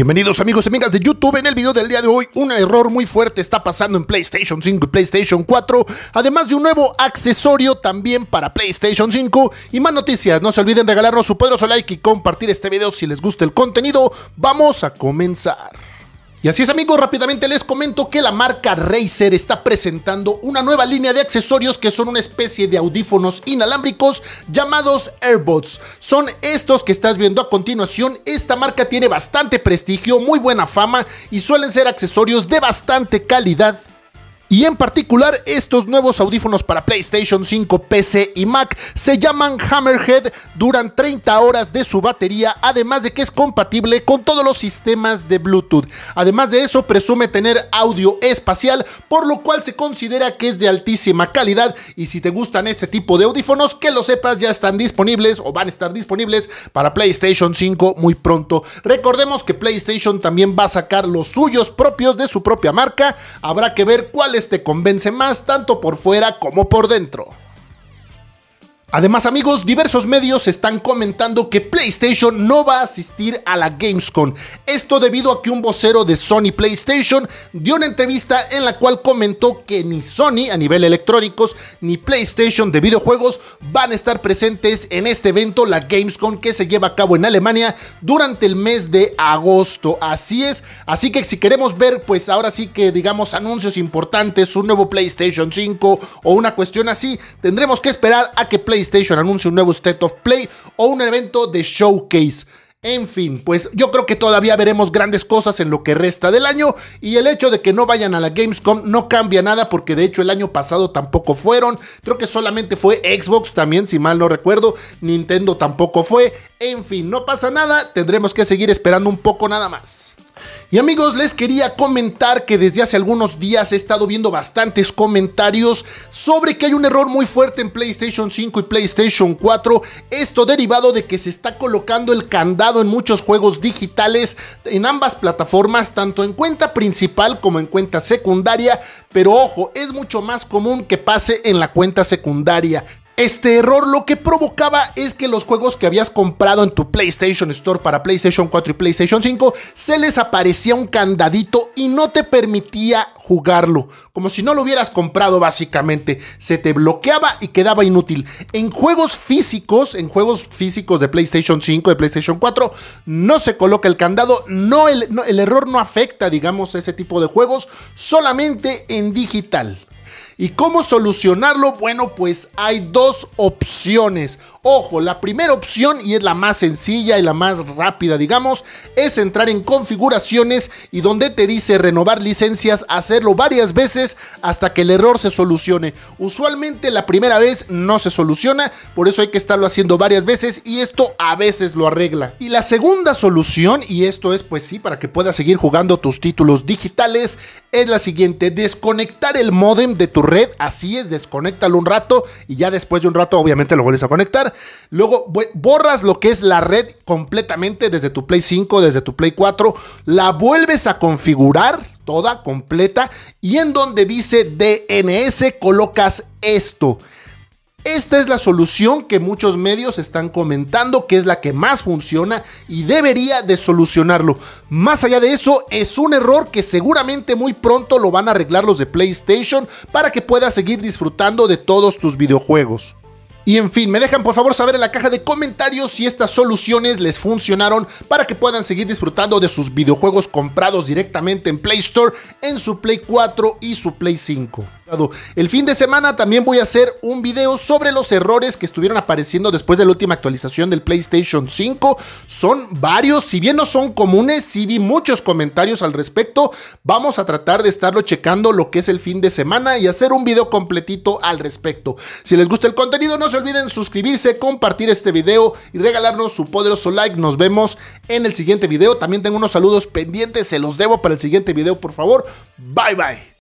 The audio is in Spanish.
Bienvenidos amigos y amigas de YouTube. En el video del día de hoy, un error muy fuerte está pasando en PlayStation 5 y PlayStation 4, además de un nuevo accesorio también para PlayStation 5 y más noticias. No se olviden regalarnos su poderoso like y compartir este video si les gusta el contenido. Vamos a comenzar. Y así es amigos, rápidamente les comento que la marca Razer está presentando una nueva línea de accesorios que son una especie de audífonos inalámbricos llamados AirBots. Son estos que estás viendo a continuación, esta marca tiene bastante prestigio, muy buena fama y suelen ser accesorios de bastante calidad y en particular, estos nuevos audífonos para PlayStation 5, PC y Mac se llaman Hammerhead, duran 30 horas de su batería, además de que es compatible con todos los sistemas de Bluetooth. Además de eso, presume tener audio espacial, por lo cual se considera que es de altísima calidad. Y si te gustan este tipo de audífonos, que lo sepas, ya están disponibles o van a estar disponibles para PlayStation 5 muy pronto. Recordemos que PlayStation también va a sacar los suyos propios de su propia marca. Habrá que ver cuáles te convence más tanto por fuera como por dentro. Además amigos, diversos medios están comentando que PlayStation no va a asistir a la Gamescom. Esto debido a que un vocero de Sony PlayStation dio una entrevista en la cual comentó que ni Sony a nivel electrónicos ni PlayStation de videojuegos van a estar presentes en este evento, la Gamescom, que se lleva a cabo en Alemania durante el mes de agosto. Así es, así que si queremos ver pues ahora sí que digamos anuncios importantes, un nuevo PlayStation 5 o una cuestión así, tendremos que esperar a que PlayStation PlayStation anuncia un nuevo State of Play o un evento de showcase. En fin, pues yo creo que todavía veremos grandes cosas en lo que resta del año y el hecho de que no vayan a la Gamescom no cambia nada porque de hecho el año pasado tampoco fueron, creo que solamente fue Xbox también si mal no recuerdo, Nintendo tampoco fue, en fin, no pasa nada, tendremos que seguir esperando un poco nada más. Y amigos, les quería comentar que desde hace algunos días he estado viendo bastantes comentarios sobre que hay un error muy fuerte en PlayStation 5 y PlayStation 4, esto derivado de que se está colocando el candado en muchos juegos digitales en ambas plataformas, tanto en cuenta principal como en cuenta secundaria, pero ojo, es mucho más común que pase en la cuenta secundaria. Este error lo que provocaba es que los juegos que habías comprado en tu PlayStation Store para PlayStation 4 y PlayStation 5 se les aparecía un candadito y no te permitía jugarlo, como si no lo hubieras comprado básicamente, se te bloqueaba y quedaba inútil. En juegos físicos, en juegos físicos de PlayStation 5, de PlayStation 4, no se coloca el candado, no el, error no afecta, digamos, ese tipo de juegos, solamente en digital. ¿Y cómo solucionarlo? Bueno, pues hay dos opciones. Ojo, la primera opción, y es la más sencilla y la más rápida, digamos, es entrar en configuraciones y donde te dice renovar licencias, hacerlo varias veces hasta que el error se solucione. Usualmente la primera vez no se soluciona, por eso hay que estarlo haciendo varias veces y esto a veces lo arregla. Y la segunda solución, y esto es pues sí, para que puedas seguir jugando tus títulos digitales, es la siguiente, desconectar el modem de tu red, así es, desconéctalo un rato y ya después de un rato obviamente lo vuelves a conectar. Luego borras lo que es la red completamente desde tu Play 5, desde tu Play 4, la vuelves a configurar toda completa y en donde dice DNS colocas esto. Esta es la solución que muchos medios están comentando que es la que más funciona y debería de solucionarlo. Más allá de eso, es un error que seguramente muy pronto lo van a arreglar los de PlayStation para que puedas seguir disfrutando de todos tus videojuegos. Y en fin, me dejan por favor saber en la caja de comentarios si estas soluciones les funcionaron para que puedan seguir disfrutando de sus videojuegos comprados directamente en Play Store, en su Play 4 y su Play 5. El fin de semana también voy a hacer un video sobre los errores que estuvieron apareciendo después de la última actualización del PlayStation 5. Son varios, si bien no son comunes, si vi muchos comentarios al respecto. Vamos a tratar de estarlo checando lo que es el fin de semana y hacer un video completito al respecto. Si les gusta el contenido, no se olviden suscribirse, compartir este video y regalarnos su poderoso like. Nos vemos en el siguiente video. También tengo unos saludos pendientes, se los debo para el siguiente video, por favor. Bye bye.